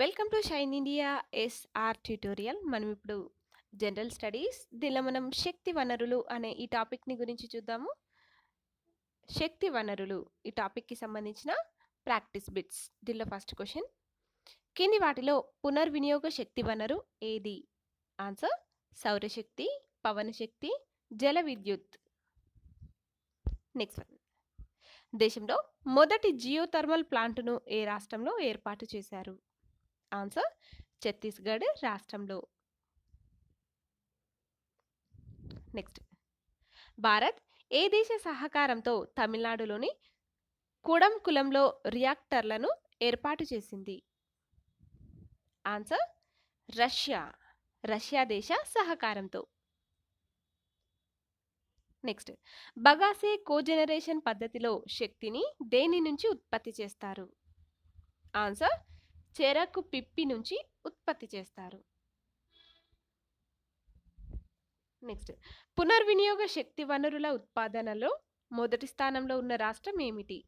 welcome to Shine India SR tutorial మనం ఇప్పుడు general studies దీనిలో మనం శక్తి వనరులు అనే ఈ టాపిక్ని గురించి చూద్దాము శక్తి వనరులు ఈ టాపిక్కి సంబంధించిన ప్రాక్టీస్ బిట్స్ దీనిలో ఫస్ట్ క్వశ్చన్ కింది వాటిలో పునర్వినియోగ శక్తి వనరు ఏది ఆన్సర్ సౌరశక్తి పవన శక్తి జల విద్యుత్ నెక్స్ట్ వన్ దేశంలో మొదటి జియో థర్మల్ ప్లాంట్ను ఏ రాష్ట్రంలో ఏర్పాటు చేశారు ఆన్సర్ ఛత్తీస్గఢ్ రాష్ట్రంలో నెక్స్ట్ భారత్ ఏ దేశ సహకారంతో తమిళనాడులోని కుడం కులంలో రియాక్టర్లను ఏర్పాటు చేసింది ఆన్సర్ రష్యా రష్యా దేశ సహకారంతో నెక్స్ట్ బగాసే కోజనరేషన్ పద్ధతిలో శక్తిని దేని నుంచి ఉత్పత్తి చేస్తారు ఆన్సర్ చెరకు పిప్పి నుంచి ఉత్పత్తి చేస్తారు నెక్స్ట్ పునర్వినియోగ శక్తి వనరుల ఉత్పాదనలో మొదటి స్థానంలో ఉన్న రాష్ట్రం ఏమిటి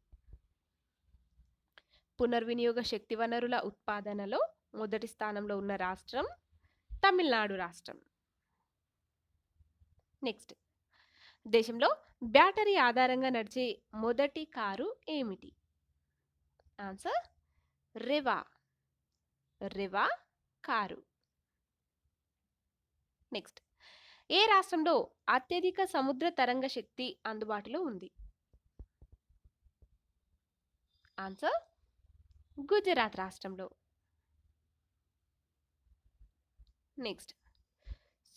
పునర్వినియోగ శక్తి వనరుల ఉత్పాదనలో మొదటి స్థానంలో ఉన్న రాష్ట్రం తమిళనాడు రాష్ట్రం నెక్స్ట్ దేశంలో బ్యాటరీ ఆధారంగా నడిచే మొదటి కారు ఏమిటి answer Reva Reva car next ఏ రాష్ట్రంలో అత్యధిక సముద్ర తరంగ శక్తి అందుబాటులో ఉంది ఆన్సర్ గుజరాత్ రాష్ట్రంలో నెక్స్ట్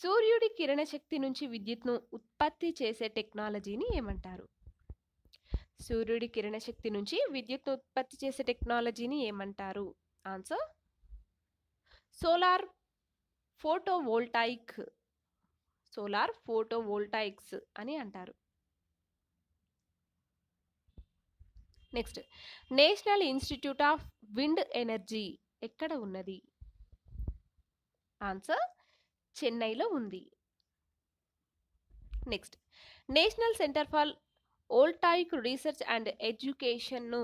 సూర్యుడి కిరణశక్తి నుంచి విద్యుత్ను ఉత్పత్తి చేసే టెక్నాలజీని ఏమంటారు సూర్యుడి కిరణశక్తి నుంచి విద్యుత్ను ఉత్పత్తి చేసే టెక్నాలజీని ఏమంటారు answer solar photovoltaic solar photovoltaics అని అంటారు next national institute of wind energy ఎక్కడ ఉన్నది ఆన్సర్ చెన్నైలో ఉంది next national centre for voltaic research and ఎడ్యుకేషన్ను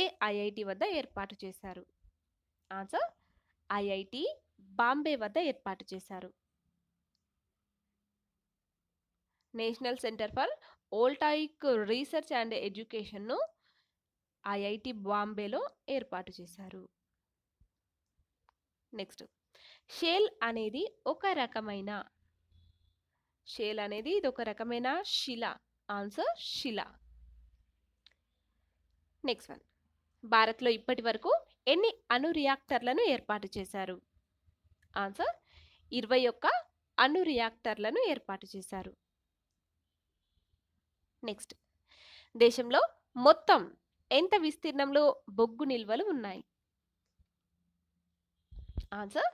ఏఐఐటి వద్ద ఏర్పాటు చేశారు ఆన్సర్ ఐఐటి బాంబే వద్ద ఏర్పాటు చేశారు national centre for voltaic research and ఎడ్యుకేషన్ను ఐఐటి బాంబేలో ఏర్పాటు చేశారు నెక్స్ట్ షేల్ అనేది ఒక రకమైన షేల్ అనేది ఇది ఒక రకమైన శిల ఆన్సర్ శిల నెక్స్ట్ వన్ భారత్లో ఇప్పటి వరకు ఎన్ని అణు రియాక్టర్లను ఏర్పాటు చేశారు ఆన్సర్ ఇరవై ఒక్క అణు రియాక్టర్లను ఏర్పాటు చేశారు నెక్స్ట్ దేశంలో మొత్తం ఎంత విస్తీర్ణంలో బొగ్గు నిల్వలు ఉన్నాయి ఆన్సర్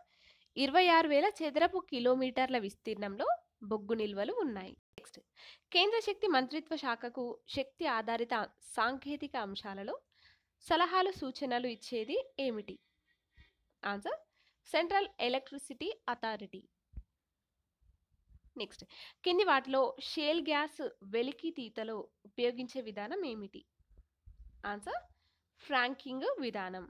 ఇరవై ఆరు వేల చదరపు కిలోమీటర్ల విస్తీర్ణంలో బొగ్గు నిల్వలు ఉన్నాయి నెక్స్ట్ కేంద్ర శక్తి మంత్రిత్వ శాఖకు శక్తి ఆధారిత సాంకేతిక అంశాలలో సలహాలు సూచనలు ఇచ్చేది ఏమిటి answer central electricity authority next కింది వాటిలో షేల్ గ్యాస్ వెలికి తీతలో ఉపయోగించే విధానం ఏమిటి ఆన్సర్ ఫ్రాంకింగ్ విధానం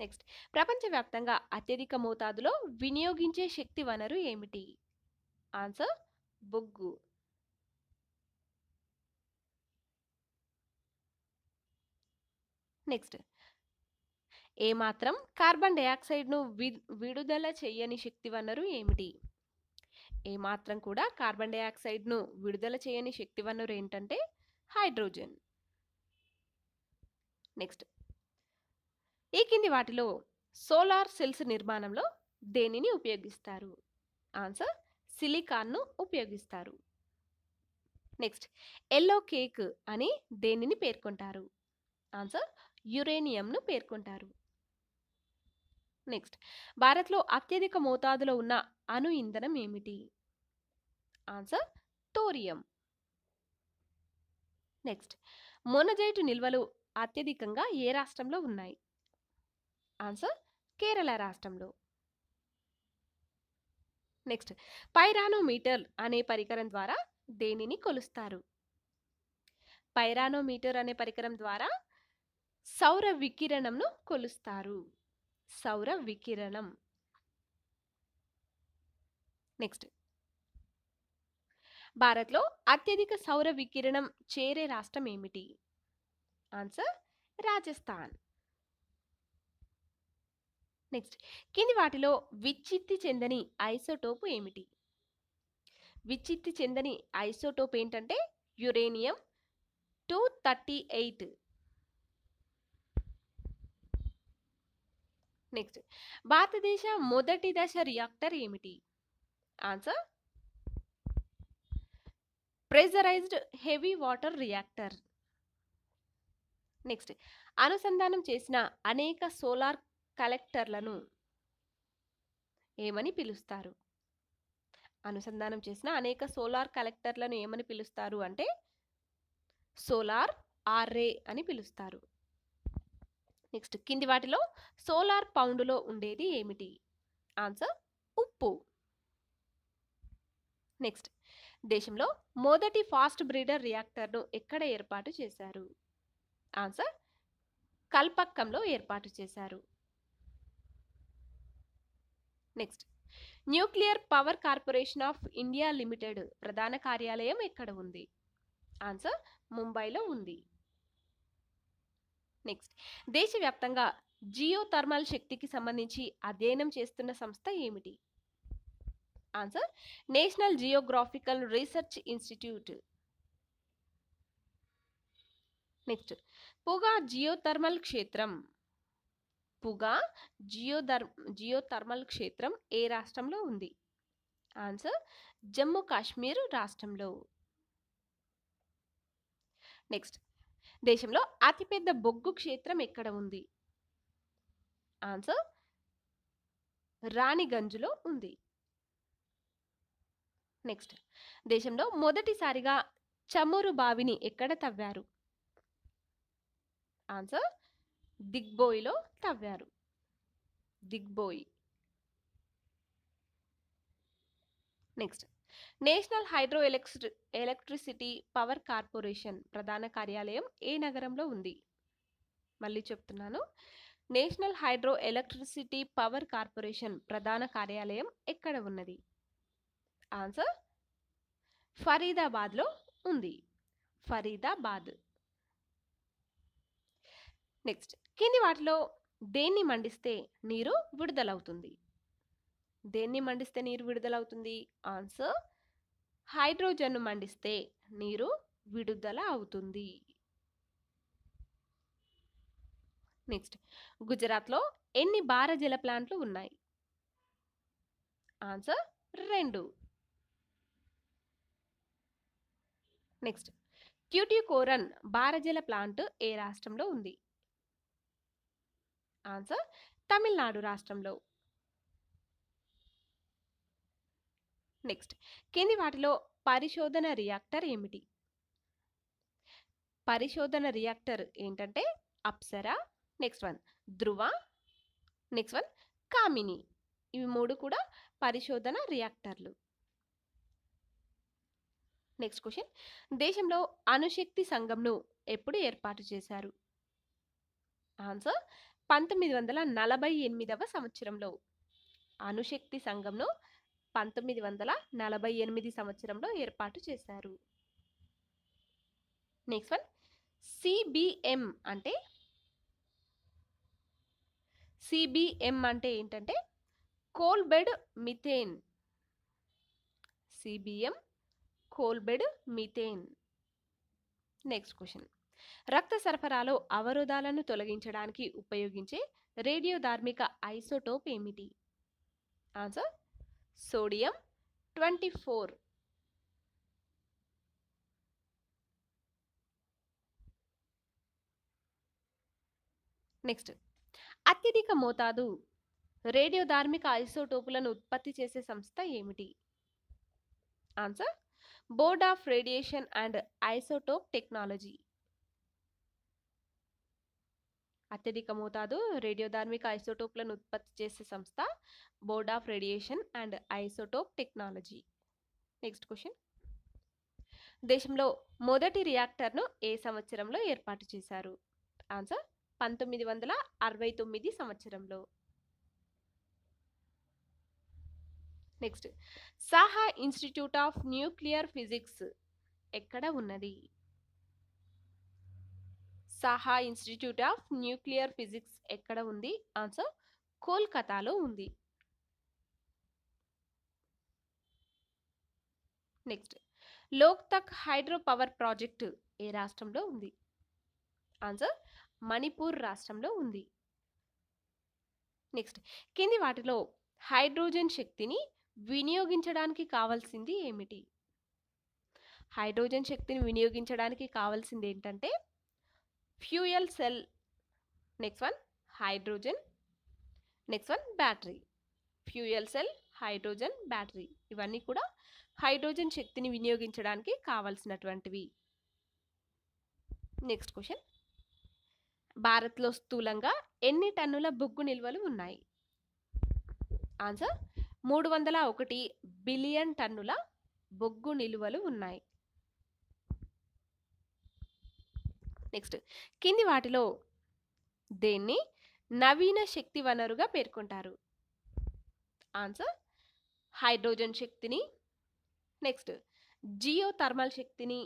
నెక్స్ట్ ప్రపంచవ్యాప్తంగా అత్యధిక మోతాదులో వినియోగించే శక్తి వనరు ఏమిటి ఆన్సర్ బొగ్గు నెక్స్ట్ ఏమాత్రం కార్బన్ డైఆక్సైడ్ను వి విడుదల చేయని శక్తి వనరు ఏమిటి ఏమాత్రం కూడా కార్బన్ డైఆక్సైడ్ను విడుదల చేయని శక్తి వనరు ఏంటంటే హైడ్రోజన్ నెక్స్ట్ ఈ కింది వాటిలో సోలార్ సెల్స్ నిర్మాణంలో దేనిని ఉపయోగిస్తారు ఆన్సర్ సిలికాన్ను ఉపయోగిస్తారు నెక్స్ట్ ఎల్లో కేక్ అని దేనిని పేర్కొంటారు ఆన్సర్ యురేనియంను పేర్కొంటారు నెక్స్ట్ భారత్లో అత్యధిక మోతాదులో ఉన్న అణు ఇంధనం ఏమిటి ఆన్సర్ తోరియం నెక్స్ట్ మొనజైటు నిల్వలు అత్యధికంగా ఏ రాష్ట్రంలో ఉన్నాయి ఆన్సర్ కేరళ రాష్ట్రంలో నెక్స్ట్ పైరానోమీటర్ అనే పరికరం ద్వారా దేనిని కొలుస్తారు పైరానోమీటర్ అనే పరికరం ద్వారా సౌర వికిరణంను కొలుస్తారు సౌర వికిరణం నెక్స్ట్ భారత్లో అత్యధిక సౌర వికిరణం చేరే రాష్ట్రం ఏమిటి ఆన్సర్ రాజస్థాన్ నెక్స్ట్ కింది వాటిలో విచిత్తి చెందని ఐసోటోపు ఏమిటి విచిత్తి చెందని ఐసోటోప్ ఏంటంటే uranium two thirty eight next భారతదేశ మొదటి దశ రియాక్టర్ ఏమిటి answer pressurised heavy water reactor next అనుసంధానం చేసిన అనేక సోలార్ కలెక్టర్లను ఏమని పిలుస్తారు అనుసంధానం చేసిన అనేక సోలార్ కలెక్టర్లను ఏమని పిలుస్తారు అంటే సోలార్ ఆర్రే అని పిలుస్తారు నెక్స్ట్ కింది వాటిలో సోలార్ పౌండ్లో ఉండేది ఏమిటి ఆన్సర్ ఉప్పు నెక్స్ట్ దేశంలో మొదటి ఫాస్ట్ బ్రీడర్ రియాక్టర్ను ఎక్కడ ఏర్పాటు చేశారు ఆన్సర్ కల్పక్కంలో ఏర్పాటు చేశారు next nuclear power corporation of India limited ప్రధాన కార్యాలయం ఎక్కడ ఉంది ఆన్సర్ ముంబైలో ఉంది నెక్స్ట్ దేశవ్యాప్తంగా జియో థర్మల్ శక్తికి సంబంధించి అధ్యయనం చేస్తున్న సంస్థ ఏమిటి answer national geographical research institute next Puga geothermal క్షేత్రం పొగా జియోధర్ జియోథర్మల్ క్షేత్రం ఏ రాష్ట్రంలో ఉంది ఆన్సర్ జమ్మూ కాశ్మీర్ రాష్ట్రంలో నెక్స్ట్ దేశంలో అతిపెద్ద బొగ్గు క్షేత్రం ఎక్కడ ఉంది ఆన్సర్ రాణిగంజ్లో ఉంది నెక్స్ట్ దేశంలో మొదటిసారిగా చమురు బావిని ఎక్కడ తవ్వారు ఆన్సర్ దిగ్బోయిలో తవ్వారు దిగ్బోయి నెక్స్ట్ నేషనల్ హైడ్రో ఎలక్ట్రి ఎలక్ట్రిసిటీ పవర్ కార్పొరేషన్ ప్రధాన కార్యాలయం ఏ నగరంలో ఉంది మళ్ళీ చెప్తున్నాను national hydro electricity power corporation ప్రధాన కార్యాలయం ఎక్కడ ఉన్నది ఆన్సర్ ఫరీదాబాద్లో ఉంది ఫరీదాబాద్ నెక్స్ట్ కింది వాటిలో దేన్ని మండిస్తే నీరు విడుదలవుతుంది దేన్ని మండిస్తే నీరు విడుదలవుతుంది ఆన్సర్ హైడ్రోజన్ను మండిస్తే నీరు విడుదల అవుతుంది నెక్స్ట్ గుజరాత్లో ఎన్ని భారజల ప్లాంట్లు ఉన్నాయి ఆన్సర్ రెండు నెక్స్ట్ క్యూటికోరన్ భారజల ప్లాంట్ ఏ రాష్ట్రంలో ఉంది ఆన్సర్ తమిళనాడు రాష్ట్రంలో నెక్స్ట్ కింది వాటిలో పరిశోధన రియాక్టర్ ఏమిటి పరిశోధన రియాక్టర్ ఏంటంటే Apsara next one Dhruva next one Kamini ఇవి మూడు కూడా పరిశోధన రియాక్టర్లు నెక్స్ట్ క్వశ్చన్ దేశంలో అణుశక్తి సంఘంను ఎప్పుడు ఏర్పాటు చేశారు ఆన్సర్ పంతొమ్మిది వందల నలభై ఎనిమిదవ సంవత్సరంలో అణుశక్తి సంఘంను పంతొమ్మిది వందల నలభై ఎనిమిది సంవత్సరంలో ఏర్పాటు చేశారు నెక్స్ట్ వన్ సిబిఎం అంటే సిబిఎం అంటే ఏంటంటే coalbed methane CBM coalbed methane next question రక్త సరఫరాలో అవరోధాలను తొలగించడానికి ఉపయోగించే రేడియోధార్మిక ఐసోటోప్ ఏమిటి answer sodium twenty four next అత్యధిక మోతాదు రేడియో ధార్మిక ఐసోటోపులను ఉత్పత్తి చేసే సంస్థ ఏమిటి answer board of radiation and isotope technology అత్యధిక మోతాదు రేడియోధార్మిక ఐసోటోప్లను ఉత్పత్తి చేసే సంస్థ board of radiation and isotope technology next question దేశంలో మొదటి రియాక్టర్ను ఏ సంవత్సరంలో ఏర్పాటు చేశారు ఆన్సర్ పంతొమ్మిది వందల అరవై తొమ్మిది సంవత్సరంలో next Saha institute of nuclear physics ఎక్కడ ఉన్నది Saha institute of nuclear physics ఎక్కడ ఉంది ఆన్సర్ కోల్కతాలో ఉంది next Loktak hydro power project ఏ రాష్ట్రంలో ఉంది ఆన్సర్ మణిపూర్ రాష్ట్రంలో ఉంది నెక్స్ట్ కింది వాటిలో హైడ్రోజన్ శక్తిని వినియోగించడానికి కావాల్సింది ఏమిటి హైడ్రోజన్ శక్తిని వినియోగించడానికి కావాల్సింది ఏంటంటే fuel cell next one hydrogen next one battery fuel cell hydrogen battery ఇవన్నీ కూడా హైడ్రోజన్ శక్తిని వినియోగించడానికి కావలసినటువంటివి నెక్స్ట్ క్వశ్చన్ భారత్లో స్థూలంగా ఎన్ని టన్నుల బొగ్గు నిల్వలు ఉన్నాయి ఆన్సర్ మూడు వందల ఒకటి బిలియన్ టన్నుల బొగ్గు నిల్వలు ఉన్నాయి నెక్స్ట్ కింది వాటిలో దేన్ని నవీన శక్తి వనరుగా పేర్కొంటారు ఆన్సర్ హైడ్రోజన్ శక్తిని నెక్స్ట్ జియో థర్మల్ శక్తిని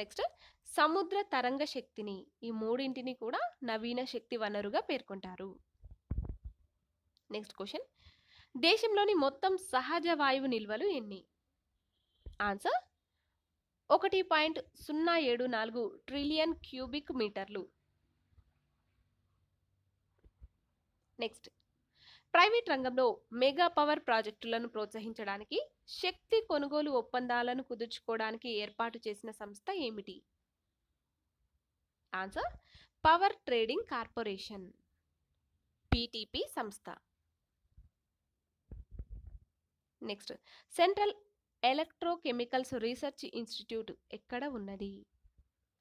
నెక్స్ట్ సముద్ర తరంగ శక్తిని ఈ మూడింటిని కూడా నవీన శక్తి వనరుగా పేర్కొంటారు నెక్స్ట్ క్వశ్చన్ దేశంలోని మొత్తం సహజ వాయువు నిల్వలు ఎన్ని ఆన్సర్ ఒకటి పాయింట్ సున్నా ఏడు నాలుగు ట్రిలియన్ క్యూబిక్ మీటర్లు నెక్స్ట్ ప్రైవేట్ రంగంలో మెగా పవర్ ప్రాజెక్టులను ప్రోత్సహించడానికి శక్తి కొనుగోలు ఒప్పందాలను కుదుర్చుకోవడానికి ఏర్పాటు చేసిన సంస్థ ఏమిటి answer power trading corporation PTP సంస్థ next central electrochemicals research institute ఎక్కడ ఉన్నది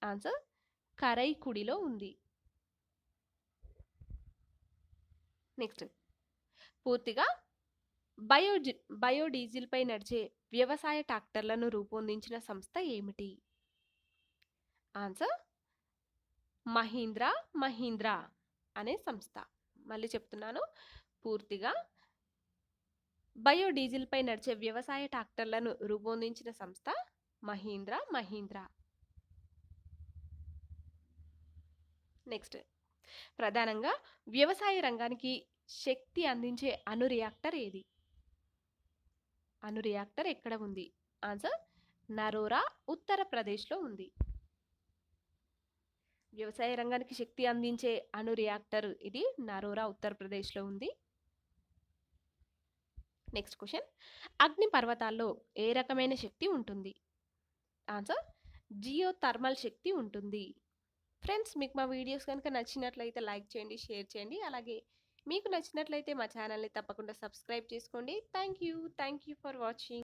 ఆన్సర్ కరైకుడిలో ఉంది నెక్స్ట్ పూర్తిగా బయోజి బయోడీజిల్పై నడిచే వ్యవసాయ ట్రాక్టర్లను రూపొందించిన సంస్థ ఏమిటి ఆన్సర్ మహీంద్రా మహీంద్రా అనే సంస్థ మళ్ళీ చెప్తున్నాను పూర్తిగా బయోడీజిల్పై నడిచే వ్యవసాయ ట్రాక్టర్లను రూపొందించిన సంస్థ మహీంద్రా మహీంద్రా నెక్స్ట్ ప్రధానంగా వ్యవసాయ రంగానికి శక్తి అందించే అను రియాక్టర్ ఏది అను రియాక్టర్ ఎక్కడ ఉంది ఆన్సర్ నరోరా ఉత్తరప్రదేశ్లో ఉంది వ్యవసాయ రంగానికి శక్తి అందించే అను రియాక్టర్ ఇది నరోరా ఉత్తరప్రదేశ్లో ఉంది నెక్స్ట్ క్వశ్చన్ అగ్ని పర్వతాల్లో ఏ రకమైన శక్తి ఉంటుంది ఆన్సర్ జియో థర్మల్ శక్తి ఉంటుంది ఫ్రెండ్స్ మీకు మా వీడియోస్ కనుక నచ్చినట్లయితే లైక్ చేయండి షేర్ చేయండి అలాగే మీకు నచ్చినట్లయితే మా ఛానల్ని తప్పకుండా సబ్స్క్రైబ్ చేసుకోండి thank you thank you for watching